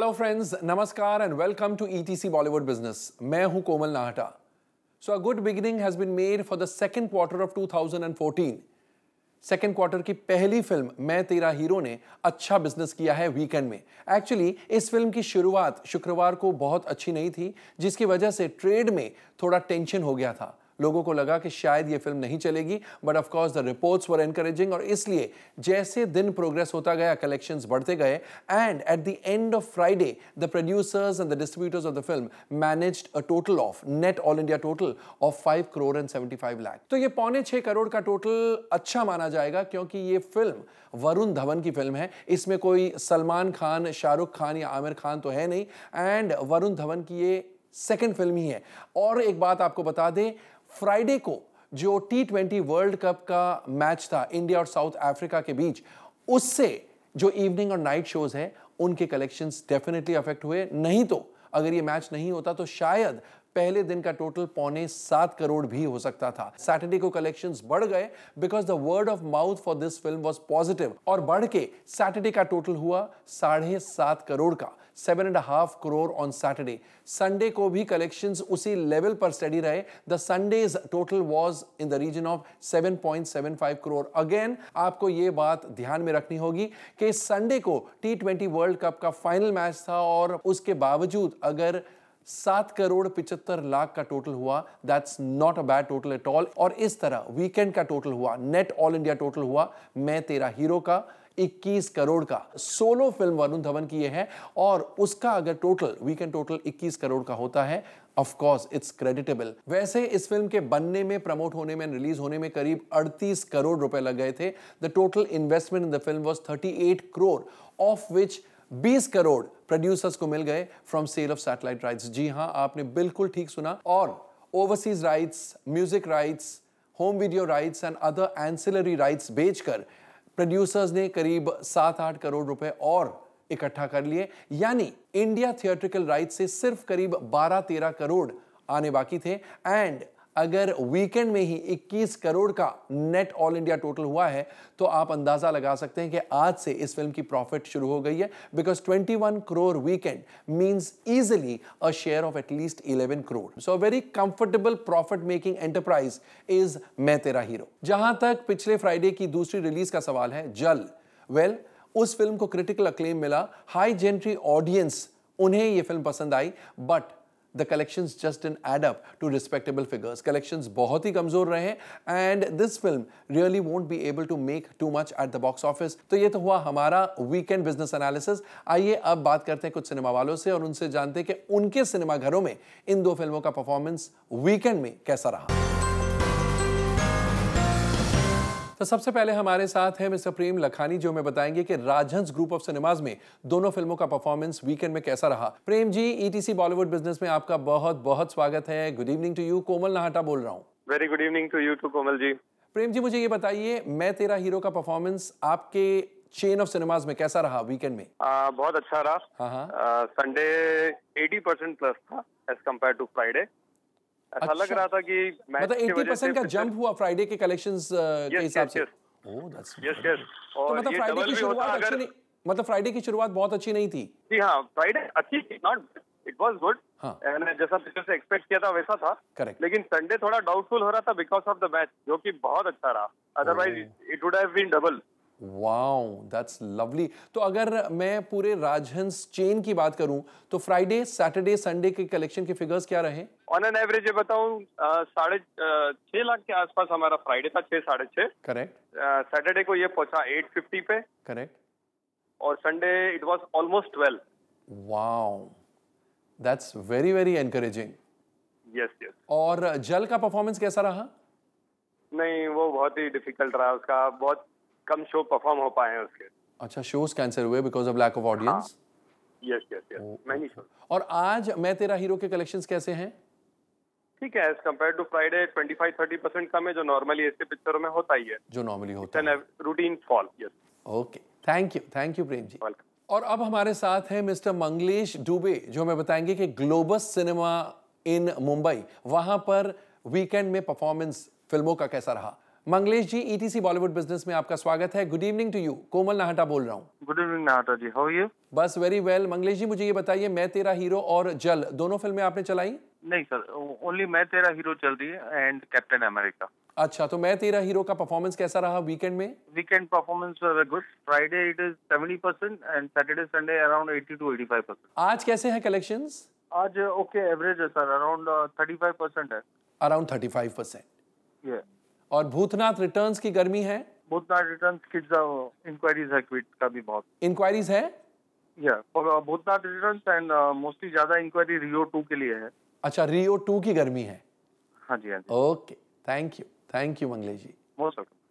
Hello friends नमस्कार and welcome to ETC Bollywood business मैं हूं Komal Nahata so a good beginning has been made for the second quarter of 2014 second quarter की पहली film मैं Tera hero ने अच्छा बिजनेस किया है वीकेंड में एक्चुअली इस फिल्म की शुरुआत शुक्रवार को बहुत अच्छी नहीं थी जिसकी वजह से ट्रेड में थोड़ा टेंशन हो गया था लोगों को लगा कि शायद ये फिल्म नहीं चलेगी but of course the reports were encouraging और इसलिए जैसे दिन प्रोग्रेस होता गया कलेक्शन बढ़ते गए and at the end of Friday the producers and the distributors of the film manage a total of net all India total of five crore and seventy five lakh तो ये पौने छः करोड़ का टोटल अच्छा माना जाएगा क्योंकि ये फिल्म वरुण धवन की फिल्म है इसमें कोई सलमान खान शाहरुख खान या आमिर खान तो है नहीं एंड वरुण धवन की ये सेकेंड फिल्म ही है और एक बात आपको बता दें फ्राइडे को जो टी ट्वेंटी वर्ल्ड कप का मैच था इंडिया और साउथ अफ्रीका के बीच उससे जो इवनिंग और नाइट शोज हैं उनके कलेक्शंस डेफिनेटली अफेक्ट हुए नहीं तो अगर ये मैच नहीं होता तो शायद पहले दिन का टोटल पौने सात करोड़ भी हो सकता था सैटरडे को कलेक्शन बढ़ गए because the word of mouth for this film was positive और बढ़ के सैटरडे का टोटल हुआ साढ़े सात करोड़ का seven and half crore on Saturday Sunday को भी कलेक्शन उसी लेवल पर स्टडी रहे the Sunday's total was in the region of seven seven point five crore again आपको ये बात ध्यान में रखनी होगी कि संडे को टी ट्वेंटी वर्ल्ड कप का फाइनल मैच था और उसके बावजूद अगर सात करोड़ पिचहत्तर लाख का टोटल हुआ that's not a bad total at all और इस तरह वीकेंड का टोटल हुआ नेट ऑल इंडिया टोटल हुआ मैं तेरा हीरो का 21 करोड़ का सोलो फिल्म वरुण धवन की यह है और उसका अगर टोटल वीकेंड टोटल 21 करोड़ का होता है ऑफ कोर्स इट्स क्रेडिटेबल वैसे इस फिल्म के बनने में प्रमोट होने में रिलीज होने में करीब 38 करोड़ रुपए लग गए थे the total investment in the film was 38 crore of which 20 crore producers को मिल गए from sale of satellite rights जी हाँ आपने बिल्कुल ठीक सुना और overseas rights music rights home video rights and other ancillary rights बेचकर प्रोड्यूसर्स ने करीब सात आठ करोड़ रुपए और इकट्ठा कर लिए यानी इंडिया थिएट्रिकल राइट से सिर्फ करीब बारह तेरह करोड़ आने बाकी थे एंड अगर वीकेंड में ही 21 करोड़ का नेट ऑल इंडिया टोटल हुआ है तो आप अंदाजा लगा सकते हैं कि आज से इस फिल्म की प्रॉफिट शुरू हो गई है because 21 crore weekend means easily a share of at least 11 crore so very comfortable profit making enterprise is Main Tera hero जहां तक पिछले फ्राइडे की दूसरी रिलीज का सवाल है जल वेल well, उस फिल्म को क्रिटिकल अक्लेम मिला हाई जेंट्री ऑडियंस उन्हें यह फिल्म पसंद आई but the collection just in add up to respectable figures collections बहुत ही कमजोर रहे and this film really won't be able to make too much at the box office तो ये तो हुआ हमारा वीकेंड बिजनेस एनालिसिस आइए अब बात करते हैं कुछ सिनेमा वालों से और उनसे जानते हैं कि उनके सिनेमाघरों में इन दो फिल्मों का परफॉर्मेंस वीकेंड में कैसा रहा तो सबसे पहले हमारे साथ हैं मिस्टर प्रेम लखानी जो हमें बताएंगे कि राजहंस ग्रुप ऑफ सिनेमाज में दोनों फिल्मों का परफॉर्मेंस वीकेंड में कैसा रहा Prem ji ETC Bollywood business में आपका बहुत बहुत स्वागत है good evening to you Komal Nahata बोल रहा हूँ very good evening to you too Komal ji Prem ji मुझे ये बताइए मैं तेरा हीरो का परफॉर्मेंस आपके चेन ऑफ सिनेमाज में कैसा रहा वीकेंड में आ, बहुत अच्छा रहा संडे एटी परसेंट प्लस था एज कम्पेयर टू फ्राइडे अच्छा लग अच्छा। रहा था कि मतलब 80 परसेंट का जंप हुआ फ्राइडे के कलेक्शंस uh, के हिसाब से oh, तो मतलब फ्राइडे मतलब की शुरुआत बहुत अच्छी नहीं थी जी हाँ फ्राइडे अच्छी थी नॉट इट गुड जैसा से एक्सपेक्ट किया था वैसा था लेकिन संडे थोड़ा डाउटफुल हो रहा था बिकॉज ऑफ द मैच जो कि बहुत अच्छा रहा otherwise it would have been double wow that's lovely तो अगर मैं पूरे राजहंस चेन की बात करूं तो फ्राइडे सैटरडे संडे के कलेक्शन के फिगर्स क्या रहे ऑन एन एवरेज ये बताऊं साढ़े छह लाख के आसपास हमारा फ्राइडे था छह साढ़े छह करेक्ट सैटरडे को ये पहुंचा एट फिफ्टी पे करेक्ट और Sunday it was almost twelve that's very very encouraging yes yes और जल का परफॉर्मेंस कैसा रहा नहीं वो बहुत ही डिफिकल्ट रहा उसका बहुत कम शो परफॉर्म हो पाए हैं उसके अच्छा शोज कैंसिल हुए because of lack of audience yes yes yes many और आज मैं तेरा हीरो के कलेक्शंस कैसे हैं ठीक है as compare to Friday 25 30 percent कम है जो नॉर्मली ऐसे पिक्चरों में होता ही है जो नॉर्मली होता है routine fall yes okay thank you thank you Prem ji welcome और अब हमारे साथ हैं मिस्टर मंगलेश डुबे जो हमें बताएंगे कि ग्लोबस सिनेमा इन मुंबई वहां पर वीकेंड में परफॉर्मेंस फिल्मों का कैसा रहा Manglesh ji ETC Bollywood business में आपका स्वागत है good evening to you Komal Nahata बोल रहा हूँ good evening Nahata ji how you बस वेरी वेल मंगलेश जी मुझे ये बताइए मैं तेरा हीरो और जल दोनों फिल्में आपने चलाई नहीं सर ओनली मैं तेरा हीरो चल रही है एंड कैप्टन अमेरिका अच्छा तो मैं तेरा हीरो का परफॉर्मेंस कैसा रहा वीकेंड में weekend performance good Friday it is seventy percent and Saturday Sunday around eighty to eighty five percent आज कैसे हैं कलेक्शंस आज ओके एवरेज है sir around thirty five percent है अराउंड थर्टी फाइव परसेंट ये और भूतनाथ रिटर्न्स की गर्मी है भूतनाथ रिटर्न किड्स इंक्वायरीज है क्विट का भी बहुत इंक्वायरीज है या uh, Bhoothnath return and mostly ज्यादा इंक्वायरी रियो टू के लिए है अच्छा रियो टू की गर्मी है okay thank you thank you Mangle ji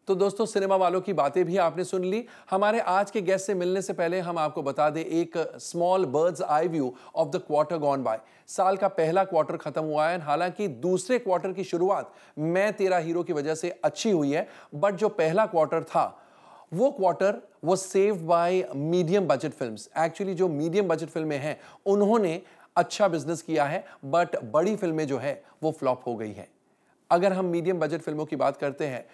तो दोस्तों सिनेमा वालों की बातें भी आपने सुन ली हमारे आज के गेस्ट से मिलने से पहले हम आपको बता दें एक small birds eye view of the quarter gone by साल का पहला क्वार्टर खत्म हुआ है हालांकि दूसरे क्वार्टर की शुरुआत मैं तेरा हीरो की वजह से अच्छी हुई है बट जो पहला क्वार्टर था वो क्वार्टर वो save by medium budget films actually जो मीडियम बजट फिल्में हैं उन्होंने अच्छा बिजनेस किया है बट बड़ी फिल्में जो है वो फ्लॉप हो गई हैं अगर हम मीडियम बजट फिल्मों की बात करते हैं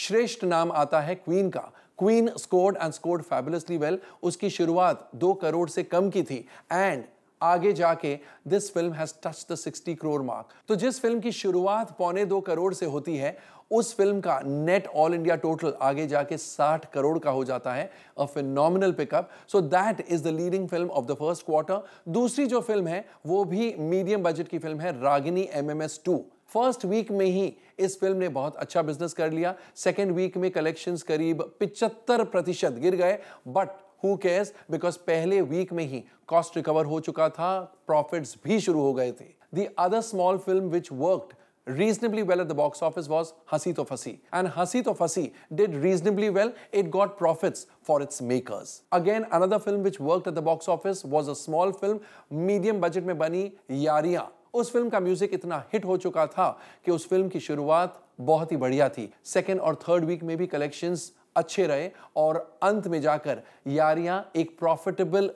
श्रेष्ठ नाम आता है क्वीन का Queen scored and scored fabulously well उसकी शुरुआत दो करोड़ से कम की थी एंड आगे जाके this film has touch the 60 crore mark तो जिस फिल्म की शुरुआत पौने दो करोड़ से होती है उस फिल्म का नेट ऑल इंडिया टोटल आगे जाके 60 करोड़ का हो जाता है a phenomenal pickup so that is the leading film of the first quarter दूसरी जो फिल्म है वो भी मीडियम बजट की फिल्म है रागिनी एमएमएस 2 फर्स्ट वीक में ही इस फिल्म ने बहुत अच्छा बिजनेस कर लिया सेकेंड वीक में कलेक्शंस करीब 75 प्रतिशत गिर गए बट हु केयर्स बिकॉज पहले वीक में ही कॉस्ट रिकवर हो चुका था प्रॉफिट्स भी शुरू हो गए थे the other small film which worked reasonably well at the box office was Hasi to Fasi. And Hasi to Fasi did reasonably well. It got profits for its makers. Again, another film which worked at the box office was a small film, medium budget में bani yariya उस फिल्म का music इतना hit हो चुका था कि उस फिल्म की शुरुआत बहुत ही बढ़िया थी सेकेंड और थर्ड वीक में भी कलेक्शंस अच्छे रहे और अंत में जाकर यारियां एक प्रॉफिटेबल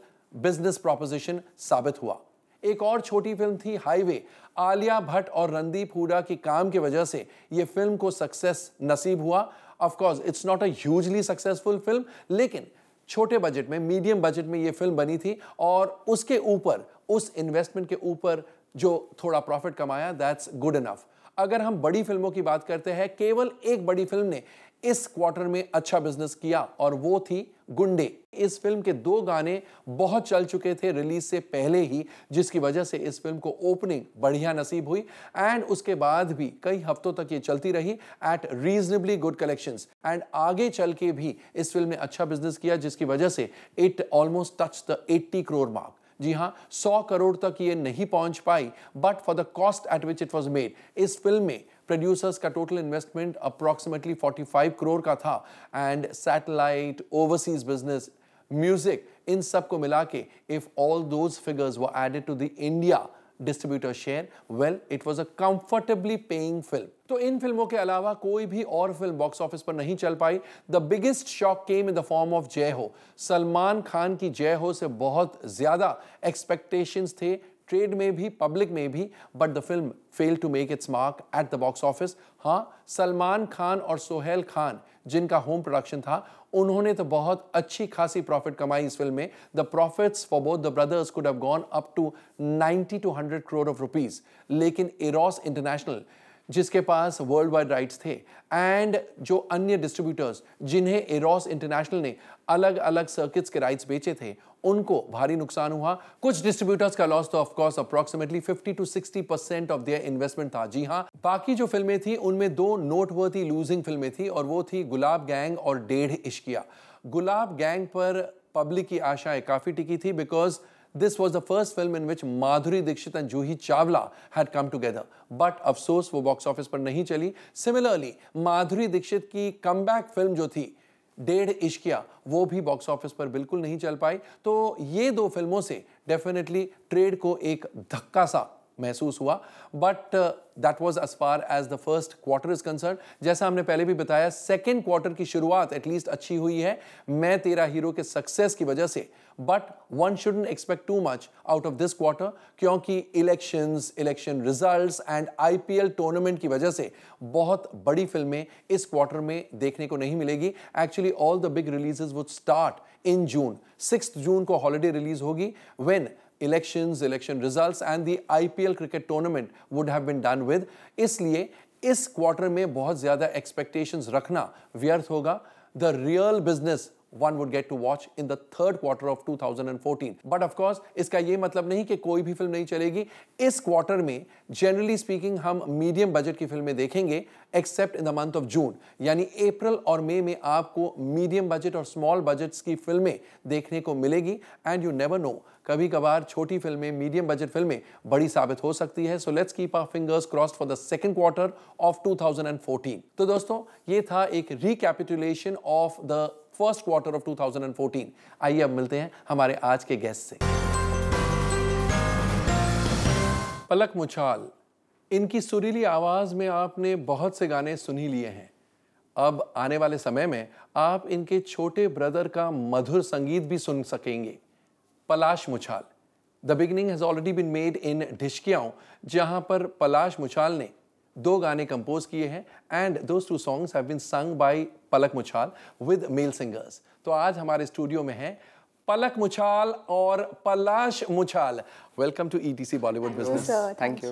बिजनेस प्रोपोजिशन साबित हुआ एक और छोटी फिल्म थी हाईवे आलिया भट्ट और रणदीप हुडा के काम की वजह से यह फिल्म को सक्सेस नसीब हुआ of course it's not a hugely successful film लेकिन छोटे बजट में मीडियम बजट में यह फिल्म बनी थी और उसके ऊपर उस इन्वेस्टमेंट के ऊपर जो थोड़ा प्रॉफिट कमाया दैट्स गुड इनफ़ अगर हम बड़ी फिल्मों की बात करते हैं केवल एक बड़ी फिल्म ने इस क्वार्टर में अच्छा बिजनेस किया और वो थी गुंडे इस फिल्म के दो गाने बहुत चल चुके थे रिलीज से पहले ही जिसकी वजह से इस फिल्म को ओपनिंग बढ़िया नसीब हुई एंड उसके बाद भी कई हफ्तों तक ये चलती रही at reasonably good collections and आगे चल के भी इस फिल्म ने अच्छा बिजनेस किया जिसकी वजह से it almost touch the 80 crore mark जी हाँ सौ करोड़ तक ये नहीं पहुंच पाई but for the cost at which it was made इस फिल्म में प्रोड्यूसर्स का टोटल इन्वेस्टमेंट अप्रॉक्सीमेटली 45 करोड़ का था and satellite overseas business music इन सब को मिला के इफ ऑल दोज फिगर्स वो added to the India distributor share well it was a comfortably paying film तो इन फिल्मों के अलावा कोई भी और फिल्म बॉक्स ऑफिस पर नहीं चल पाई the biggest shock came in the form of Jai Ho Salman Khan की जय हो से बहुत ज्यादा एक्सपेक्टेशंस थे ट्रेड में भी पब्लिक में भी but the film fail to make its mark at the box office हाँ सलमान खान और सोहेल खान जिनका होम प्रोडक्शन था उन्होंने तो बहुत अच्छी खासी प्रॉफिट कमाई इस फिल्म में the profits for both the brothers could have gone up to 90 to 100 crore of rupees लेकिन एरोस इंटरनेशनल जिसके पास वर्ल्ड वाइड राइट्स थे एंड जो अन्य डिस्ट्रीब्यूटर्स जिन्हें एरोस इंटरनेशनल ने अलग अलग सर्किट्स के राइट्स बेचे थे उनको भारी नुकसान हुआ कुछ डिस्ट्रीब्यूटर्स का लॉस तो of course approximately 50 to 60 percent of their investment था जी हाँ बाकी जो फिल्में थी उनमें दो नोटवर्थी लूजिंग फिल्में थी और वो थी गुलाब गैंग और डेढ़ इश्किया गुलाब गैंग पर पब्लिक की आशाएं काफ़ी टिकी थी because This was the first film in which Madhuri Dixit and Juhi Chawla had come together. But अफसोस वो बॉक्स ऑफिस पर नहीं चली सिमिलरली माधुरी दीक्षित की बैक फिल्म जो थी डेढ़ इश्किया वो भी बॉक्स ऑफिस पर बिल्कुल नहीं चल पाई तो ये दो फिल्मों से डेफिनेटली ट्रेड को एक धक्का सा महसूस हुआ but that was as far as the first quarter is concern जैसा हमने पहले भी बताया सेकेंड क्वार्टर की शुरुआत एटलीस्ट अच्छी हुई है मैं तेरा हीरो के सक्सेस की वजह से but one should expect too much out of this quarter क्योंकि election election result and I P L tournament की वजह से बहुत बड़ी फिल्में इस क्वार्टर में देखने को नहीं मिलेगी actually all the big releases would start in June six June को हॉलीडे रिलीज होगी when elections, election results and the IPL cricket tournament would have been done with. इसलिए इस क्वार्टर में बहुत ज़्यादा expectations रखना व्यर्थ होगा. The real business one would get to watch in the third quarter of 2014. But of course, इसका ये मतलब नहीं कि कोई भी फिल्म नहीं चलेगी इस क्वार्टर में जनरली स्पीकिंग हम मीडियम बजट की फिल्में देखेंगे except in the month of June यानी अप्रैल और मई में आपको मीडियम बजट और स्मॉल बजट्स की फिल्में देखने को मिलेगी एंड यू नेवर नो कभी कभार छोटी फिल्में मीडियम बजट फिल्में बड़ी साबित हो सकती है so let's keep our fingers cross for the second quarter of 2014 तो दोस्तों ये था एक recapitulation of the first quarter of 2014 आइए अब मिलते हैं हमारे आज के गेस्ट से पलक मुछाल इनकी सुरीली आवाज में आपने बहुत से गाने सुन ही लिए हैं अब आने वाले समय में आप इनके छोटे ब्रदर का मधुर संगीत भी सुन सकेंगे Palash Muchhal the beginning has already been made in Dishkiyaoon जहां पर पलाश मुछाल ने दो गाने कंपोज किए हैं and those two songs have been sung by Palak Muchhal with male singers तो आज हमारे स्टूडियो में हैं पलक मुछाल और Palash Muchhal welcome to ETC Bollywood business thank you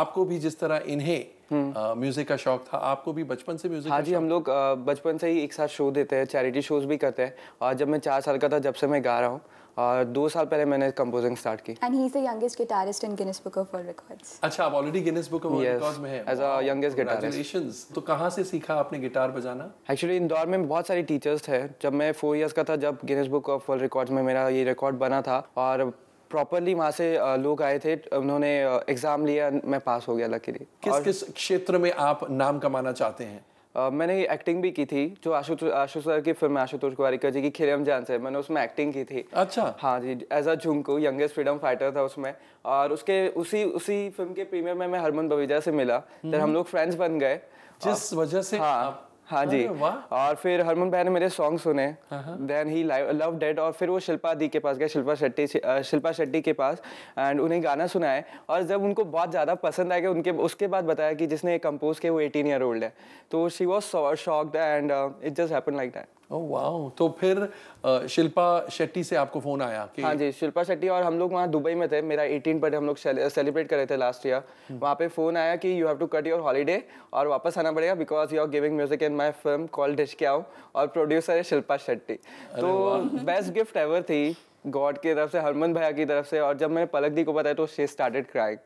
आपको भी जिस तरह इन्हें म्यूजिक हम्म। uh, का शौक था आपको भी बचपन से म्यूजिक हाँ जी हम लोग uh, बचपन से ही एक साथ शो देते हैं चैरिटी शोज भी करते हैं और जब मैं चार साल का था जब से मैं गा रहा हूँ और दो साल पहले मैंने कंपोजिंग स्टार्ट की and he is the youngest guitarist in Guinness book of world records अच्छा आप already Guinness book of world records में हैं एज अ यंगेस्ट गिटारिस्ट तो कहां से सीखा आपने गिटार बजाना एक्चुअली इंदौर में बहुत सारे टीचर्स थे जब मैं 4 इयर्स का था जब Guinness book of world records में मेरा ये रिकॉर्ड बना था और प्रॉपरली वहाँ से लोग आए थे उन्होंने एग्जाम लिया मैं पास हो गया लकीली किस किस क्षेत्र में आप नाम कमाना चाहते हैं मैंने एक्टिंग भी की थी जो आशु सर की फिल्म आशुतोष गोवारिकर जी की खिलम जान से मैंने उसमें एक्टिंग की थी अच्छा हाँ जी as a Jhumku youngest freedom fighter था उसमें और उसके उसी उसी फिल्म के प्रीमियर में मैं हरमन बबीजा से मिला फिर हम्म। हम लोग फ्रेंड्स बन गए जिस वजह से हाँ हाँ जी और फिर हरमन भाई ने मेरे सॉन्ग सुने देन ही लव डेड और फिर वो शिल्पा दी के पास गए शिल्पा शेट्टी शिल्पा शेट्टी के पास एंड उन्हें गाना सुनाए और जब उनको बहुत ज़्यादा पसंद आया उनके उसके बाद बताया कि जिसने कंपोज किया वो एटीन ईयर ओल्ड है तो she was shocked and it just happen like that wow oh, तो फिर शिल्पा शेट्टी से आपको फ़ोन आया कि हाँ जी शिल्पा शेट्टी और हम लोग वहाँ दुबई में थे मेरा एटीन बर्थडे हम लोग सेलिब्रेट कर रहे थे लास्ट हम्म। ईयर वहाँ पे फ़ोन आया कि you have to cut your holiday और वापस आना पड़ेगा because you are giving music in my film called Dishkiyaoon और प्रोड्यूसर है शिल्पा शेट्टी तो बेस्ट गिफ्ट एवर थी गॉड की तरफ से हरमन भैया की तरफ से और जब मैंने पलक दी को बताया तो शे स्टार्टेड क्राइंग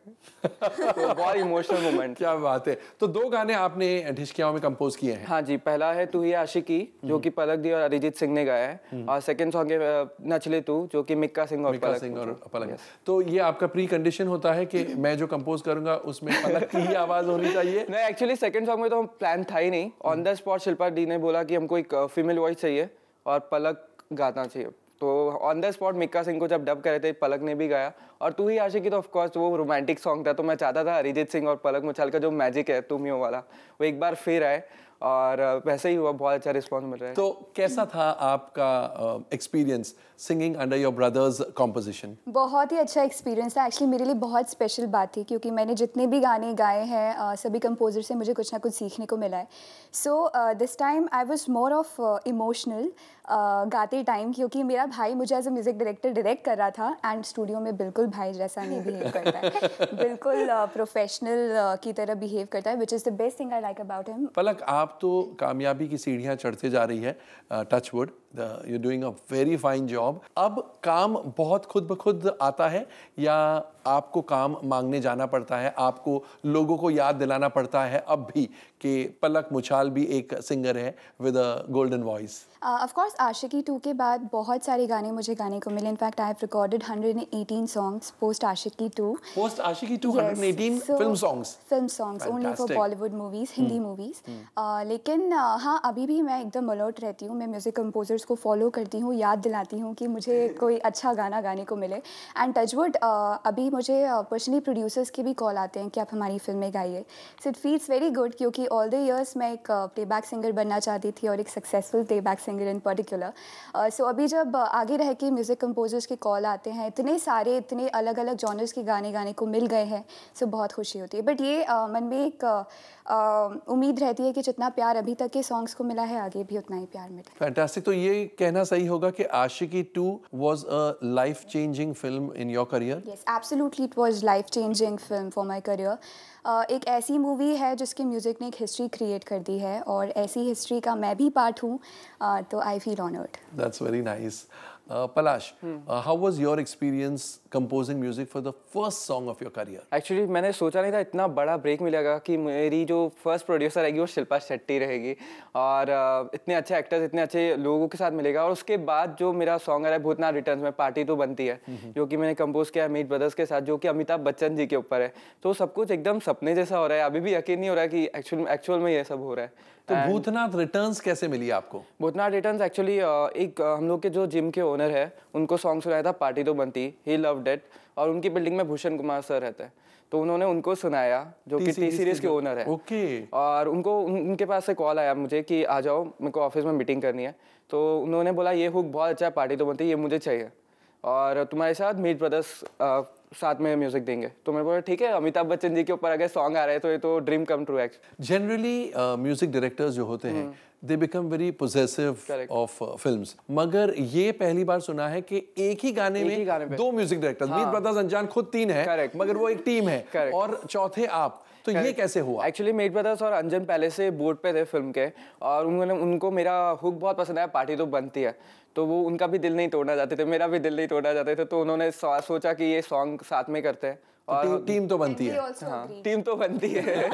तो बहुत इमोशनल मोमेंट क्या बात है तो दो गाने आपने ढिशकियाओं में कंपोज किए हैं हाँ जी पहला है तू ही आशिकी जो कि हम्म। पलक दी और अरिजीत सिंह ने गाया है हम्म। और सेकंड सॉन्ग है नचले तू जो कि मिक्का सिंह और मिक्का पलक सिंह और पलक तो ये आपका प्री कंडीशन होता है कि मैं जो कंपोज करूंगा उसमें पलक की ही आवाज होनी चाहिए नहीं एक्चुअली सेकंड सॉन्ग में तो प्लान था ही नहीं on the spot Shilpa di ने बोला कि हमको एक फीमेल वॉइस चाहिए और पलक गाना चाहिए तो on the spot Mika Singh को जब डब करे थे पलक ने भी गाया और तू ही आशिकी तो ऑफकोर्स वो रोमांटिक सॉन्ग था तो मैं चाहता था अरिजीत सिंह और पलक मुछाल का जो मैजिक है तुम ही हो वाला वो एक बार फिर आए और वैसे ही हुआ बहुत अच्छा रिस्पॉन्स मिल रहा है तो कैसा था आपका experience singing under your brothers composition बहुत ही अच्छा एक्सपीरियंस था एक्चुअली मेरे लिए बहुत स्पेशल बात थी क्योंकि मैंने जितने भी गाने गाए हैं सभी कंपोजर से मुझे कुछ ना कुछ सीखने को मिला है so this time I was more of emotional गाते टाइम क्योंकि मेरा भाई मुझे as a music director direct कर रहा था एंड स्टूडियो में बिल्कुल भाई जैसा नहीं बिहेव करता है बिल्कुल प्रोफेशनल uh, uh, की तरह बिहेव करता है which is the best thing I like about him Palak आप तो कामयाबी की सीढ़ियाँ चढ़ते जा रही है touchwood you doing a very fine job अब काम बहुत खुद ब खुद आता है या आपको काम मांगने जाना पड़ता है आपको लोगों को याद दिलाना पड़ता है अब भी कि पलक मुछाल भी एक सिंगर है with a golden voice of course Aashiqui two के बाद बहुत सारे गाने मुझे गाने को मिले in fact I have recorded 118 songs post Aashiqui two post Aashiqui two 118 film songs film songs only for Bollywood movies Hindi movies लेकिन uh, हाँ अभी भी मैं एकदम अलर्ट रहती हूँ मैं म्यूजिक कंपोजर्स उसको फॉलो करती हूँ याद दिलाती हूँ कि मुझे कोई अच्छा गाना गाने को मिले एंड टचवुड अभी मुझे पर्सनली प्रोड्यूसर्स के भी कॉल आते हैं कि आप हमारी फिल्में गाइए so it feels very good क्योंकि ऑल द ईयर्स मैं एक प्लेबैक सिंगर बनना चाहती थी और एक successful playback singer in particular so अभी जब आगे रह के म्यूज़िक कंपोजर्स के कॉल आते हैं इतने सारे इतने अलग अलग जॉनर्स के गाने गाने को मिल गए हैं सो बहुत खुशी होती है बट ये मन में एक उम्मीद रहती है कि जितना प्यार अभी तक के सॉन्ग्स को मिला है आगे भी उतना ही प्यार मिले फैंटास्टिक तो ये कहना सही होगा कि Aashiqui two was a life changing film in your career yes absolutely it was life changing film for my career एक ऐसी मूवी है जिसके म्यूज़िक ने एक हिस्ट्री क्रिएट कर दी है और ऐसी हिस्ट्री का मैं भी पार्ट हूँ uh, तो I feel honoured that's very nice Palash how was your experience composing music for the first song of your career actually मैंने सोचा नहीं था इतना बड़ा ब्रेक मिलेगा कि मेरी जो फर्स्ट प्रोड्यूसर रहेगी वो शिल्पा शेट्टी रहेगी और इतने अच्छे एक्टर्स इतने अच्छे लोगों के साथ मिलेगा और उसके बाद जो मेरा सॉन्ग आ रहा है भूतनाथ रिटर्न में पार्टी तो बनती है हम्म, हम्म। जो कि मैंने कंपोज किया है मीट ब्रदर्स के साथ जो कि अमिताभ बच्चन जी के ऊपर है तो सब कुछ एकदम सपने जैसा हो रहा है अभी भी यकीन नहीं हो रहा है कि एक्चुअल एक्चुअल में ये सब हो रहा है तो भूतनाथ रिटर्न्स कैसे मिली आपको भूतनाथ रिटर्न्स एक्चुअली एक हम लोग के जो जिम के ओनर है उनको सॉन्ग सुनाया था पार्टी तो बनती ही लव अबाउट डेट और उनकी बिल्डिंग में भूषण कुमार सर रहते हैं तो उन्होंने उनको सुनाया जो कि टी सीरीज के ओनर है ओके और उनको उनके पास से कॉल आया मुझे कि आ जाओ मेरे को ऑफिस में मीटिंग करनी है तो उन्होंने बोला ये हुक बहुत अच्छा है पार्टी तो बनती है ये मुझे चाहिए और तुम्हारे साथ मीट ब्रदर्स साथ में म्यूजिक देंगे तो मैंने बोला ठीक है अमिताभ बच्चन जी के ऊपर अगर सॉन्ग आ रहे हैं तो ये तो ड्रीम कम ट्रू एक्ट जनरली म्यूजिक डायरेक्टर्स जो होते हैं hmm. They become very possessive of film मगर ये पहली बार सुना है कि एक ही गाने एक में ही गाने दो म्यूजिक डायरेक्टर मीत ब्रदर्स अनजान खुद तीन है Correct. मगर वो एक टीम है Correct. और चौथे आप तो ये कैसे हुआ एक्चुअली मेट ब्रदर्स और अंजन पहले से बोर्ड पे थे फिल्म के और उन्होंने उनको मेरा हुक बहुत पसंद आया पार्टी तो बनती है तो वो उनका भी दिल नहीं तोड़ना चाहते थे मेरा भी दिल नहीं तोड़ना चाहते थे तो उन्होंने सोचा कि ये सॉन्ग साथ में करते हैं और टीम तो हाँ। टीम तो बनती है हाँ, टीम तो बनती है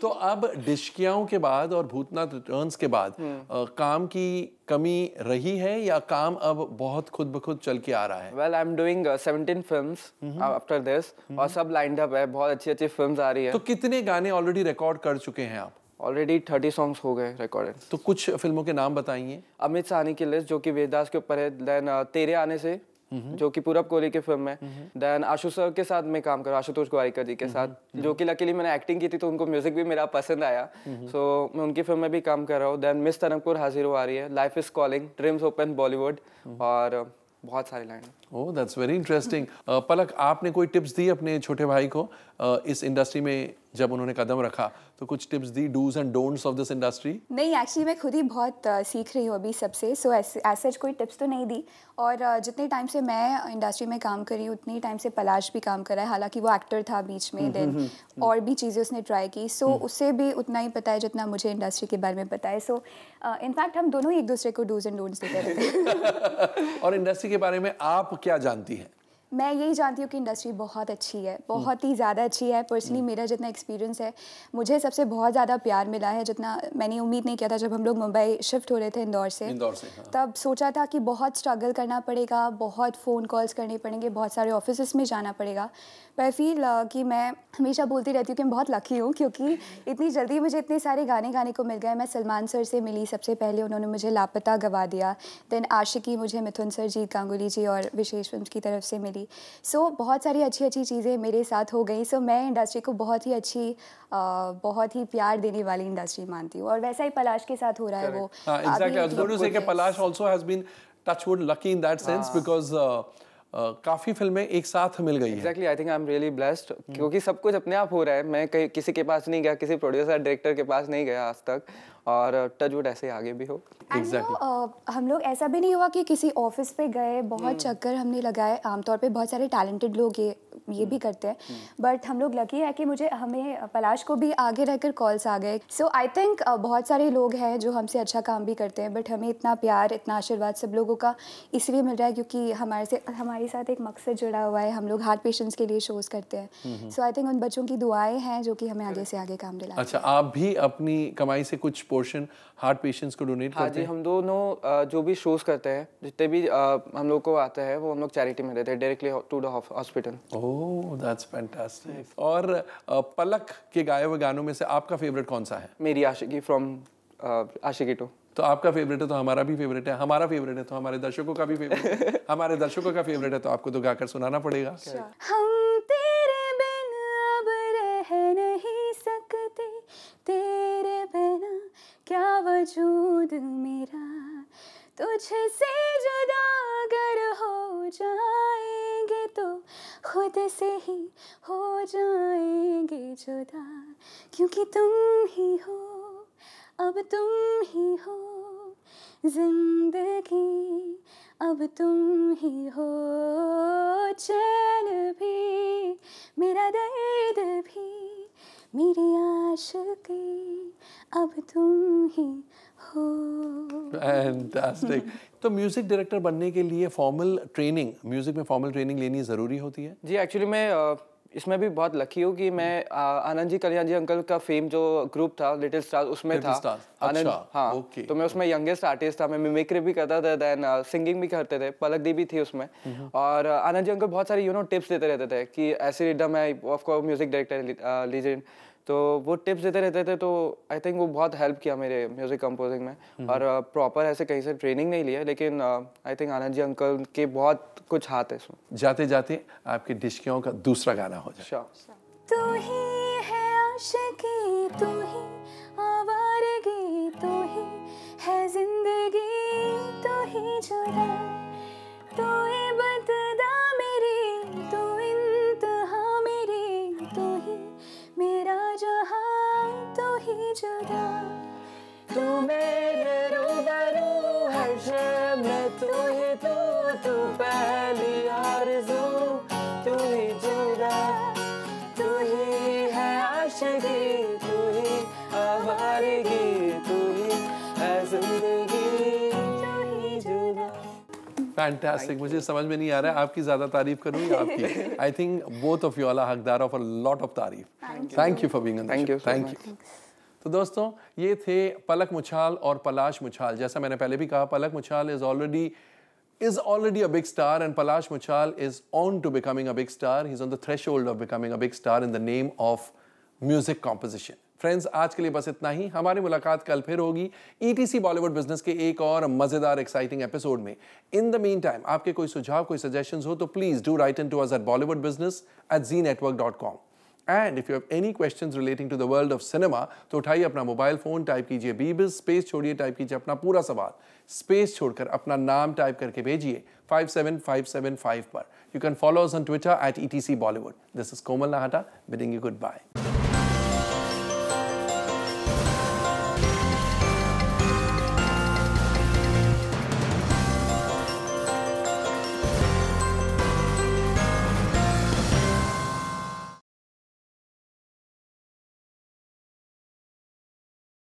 तो अब डिशकियाओं के बाद और भूतनाथ रिटर्न्स के बाद आ, हम्म। काम की कमी रही है या काम अब बहुत खुद ब खुद चल के आ रहा है well I am doing 17 films after this और सब लाइंड अप है बहुत अच्छी अच्छी फिल्म्स आ रही है तो कितने गाने ऑलरेडी रिकॉर्ड कर चुके हैं आप ऑलरेडी थर्टी सॉन्ग्स हो गए रिकॉर्डेड तो कुछ फिल्मों के नाम बताइए अमित सहनी की लिस्ट जो कि वेदास के ऊपर है देन तेरे आने से Mm-hmm. जो कि पूरब कोहली की फिल्म है देन mm-hmm. आशु सर के साथ मैं काम करूँ आशुतोष ग्वारिकर जी के साथ mm-hmm. जो कि लकीली मैंने एक्टिंग की थी तो उनको म्यूजिक भी मेरा पसंद आया सो मैं उनकी फिल्म में भी काम कर रहा हूँ देन मिस तनमपुर हाजिर हो आ रही है life is calling dreams open Bollywood और बहुत सारी line oh that's very interesting Palak आपने कोई टिप्स दी अपने छोटे भाई को uh, इस इंडस्ट्री में जब उन्होंने कदम रखा तो कुछ टिप्स दी dos and don'ts of this industry नहीं एक्चुअली मैं खुद ही बहुत uh, सीख रही हूँ अभी सबसे सो एज सच कोई टिप्स तो नहीं दी और uh, जितने टाइम से मैं इंडस्ट्री में काम कर रही हूँ उतने टाइम से पलाश भी काम कर रहा है हालांकि वो एक्टर था बीच में देन हम्म, हम्म, हम्म। और भी चीज़ें उसने ट्राई की सो so, उससे भी उतना ही पता है जितना मुझे इंडस्ट्री के बारे में पता है सो इनफैक्ट uh, हम दोनों ही एक दूसरे को डूज एंड डोंट्स देते रहते हैं और इंडस्ट्री के बारे में आप क्या जानती हैं मैं यही जानती हूँ कि इंडस्ट्री बहुत अच्छी है हम्म। बहुत ही ज़्यादा अच्छी है पर्सनली हम्म। मेरा जितना एक्सपीरियंस है मुझे सबसे बहुत ज़्यादा प्यार मिला है जितना मैंने उम्मीद नहीं किया था जब हम लोग मुंबई शिफ्ट हो रहे थे इंदौर से इंदौर से हाँ। तब सोचा था कि बहुत स्ट्रगल करना पड़ेगा बहुत फ़ोन कॉल्स करने पड़ेंगे बहुत सारे ऑफिस में जाना पड़ेगा पर आई फील uh, कि मैं हमेशा बोलती रहती हूँ कि मैं बहुत लकी हूँ क्योंकि इतनी जल्दी मुझे इतने सारे गाने गाने को मिल गए मैं सलमान सर से मिली सबसे पहले उन्होंने मुझे लापता गवा दिया देन आशिकी मुझे मिथुन सर जीत गांगुली जी और विशेष फिल्म की तरफ से मिली थी सो so, बहुत सारी अच्छी अच्छी चीज़ें मेरे साथ हो गई सो so, मैं इंडस्ट्री को बहुत ही अच्छी आ, बहुत ही प्यार देने वाली इंडस्ट्री मानती हूँ और वैसा ही पलाश के साथ हो रहा है वो lucky in that sense because काफ़ी फिल्में एक साथ मिल गई exactly I think I am really blessed क्योंकि सब कुछ अपने आप हो रहा है मैं कहीं किसी के पास नहीं गया किसी प्रोड्यूसर डायरेक्टर के पास नहीं गया आज तक और टचवुड uh, ऐसे आगे भी हो एग्जैक्टली exactly. uh, हम लोग ऐसा भी नहीं हुआ कि किसी ऑफिस पे गए बहुत hmm. चक्कर हमने लगाए आमतौर पे बहुत सारे टैलेंटेड लोग ये ये भी हम्म। करते हैं हम्म। बट हम लोग लकी है कि मुझे हमें पलाश को भी आगे रहकर कॉल्स आ गए सो आई थिंक बहुत सारे लोग हैं जो हमसे अच्छा काम भी करते हैं बट हमें इतना प्यार इतना आशीर्वाद सब लोगों का इसलिए मिल रहा है क्योंकि हमारे से हमारे साथ एक मकसद जुड़ा हुआ है हम लोग हार्ट पेशेंट्स के लिए शोज़ करते हैं सो आई थिंक उन बच्चों की दुआएं हैं जो कि हमें आगे से आगे काम दिला अच्छा आप भी अपनी कमाई से कुछ पोर्शन हार्ट पेशेंट्स को डोनेट हाँ करते हैं हम दोनों जो भी शोज़ करते हैं जितने भी हम लोग को आता है वो हम लोग चैरिटी में देते हैं directly to the hospital that's oh, fantastic और पलक के गाए हुए गानों में से आपका फेवरेट कौन सा है मेरी आशिकी फ्रॉम आशिकी टू तो आपका फेवरेट है तो हमारा भी फेवरेट है हमारा फेवरेट है तो हमारे दर्शकों का भी फेवरेट है हमारे दर्शकों का फेवरेट है तो आपको तो गाकर सुनाना पड़ेगा हम तेरे बिन अब रह नहीं सकते तेरे बिना क्या वजूद मेरा तुझसे जुदा अगर हो जाए खुद से ही हो जाएंगे जुदा क्योंकि तुम ही हो अब तुम ही हो जिंदगी अब तुम ही हो चैन भी मेरा दर्द भी मेरी आशिकी अब तुम ही फैंटास्टिक तो म्यूज़िक डायरेक्टर बनने के लिए फॉर्मल ट्रेनिंग म्यूज़िक में फॉर्मल ट्रेनिंग लेनी ज़रूरी होती है जी एक्चुअली मैं इसमें भी बहुत लकी हूँ कि हम्म। मैं आनंद जी कल्याण जी अंकल का फेम जो ग्रुप था लिटिल स्टार उसमें था आनंद अच्छा, हाँ okay, तो मैं उसमें यंगेस्ट आर्टिस्ट था मैं मिमिक्री भी करता था देन सिंगिंग भी करते थे पलक दी भी थी उसमें हम्म। और आनंद जी अंकल बहुत सारी यू नो टिप्स देते रहते थे कि ऐसे रिडम है ऑफ म्यूजिक डायरेक्टर लीजेंड तो वो टिप्स देते रहते थे तो आई थिंक वो बहुत हेल्प किया मेरे म्यूज़िक कंपोजिंग में हम्म। और प्रॉपर uh, ऐसे कहीं से ट्रेनिंग नहीं लिया लेकिन I uh, think Anand ji uncle के बहुत कुछ हाथ है इसमें जाते जाते आपकी डिशकियों का दूसरा गाना हो जाए तू ही है आशिकी तू ही आवारगी तू ही है जिंदगी तू ही जुदा तू जुदा तू मेरे रूबरू हर तू ही तू तू पहली आरज़ू तू ही जुदा तू ही है आशिकी तू ही आवारगी तू ही है जिंदगी फैंटास्टिक मुझे समझ में नहीं आ रहा है आपकी ज़्यादा तारीफ करूँ आपकी I think both of you आला हकदार ऑफ अ लॉट ऑफ तारीफ thank you for being on thank you thank you तो दोस्तों ये थे पलक मुछाल और पलाश मुछाल जैसा मैंने पहले भी कहा Palak Muchhal is already is already a big star and Palash Muchal is on to becoming big star is on the threshold of becoming a big star in the name of music composition friends आज के लिए बस इतना ही हमारी मुलाकात कल फिर होगी ईटीसी बॉलीवुड बिजनेस के एक और मजेदार एक्साइटिंग एपिसोड में इन द मीन टाइम आपके कोई सुझाव कोई सजेशंस हो तो please do write in to अजर at Bollywood business at Zee network dot com and if you have any questions relating to the world of cinema तो उठाइए अपना मोबाइल फोन टाइप कीजिए बीबिस स्पेस छोड़िए टाइप कीजिए अपना पूरा सवाल स्पेस छोड़कर अपना नाम टाइप करके भेजिए 57575 पर you can follow us on Twitter at E Bollywood this is Komal Nahta bidding you good bye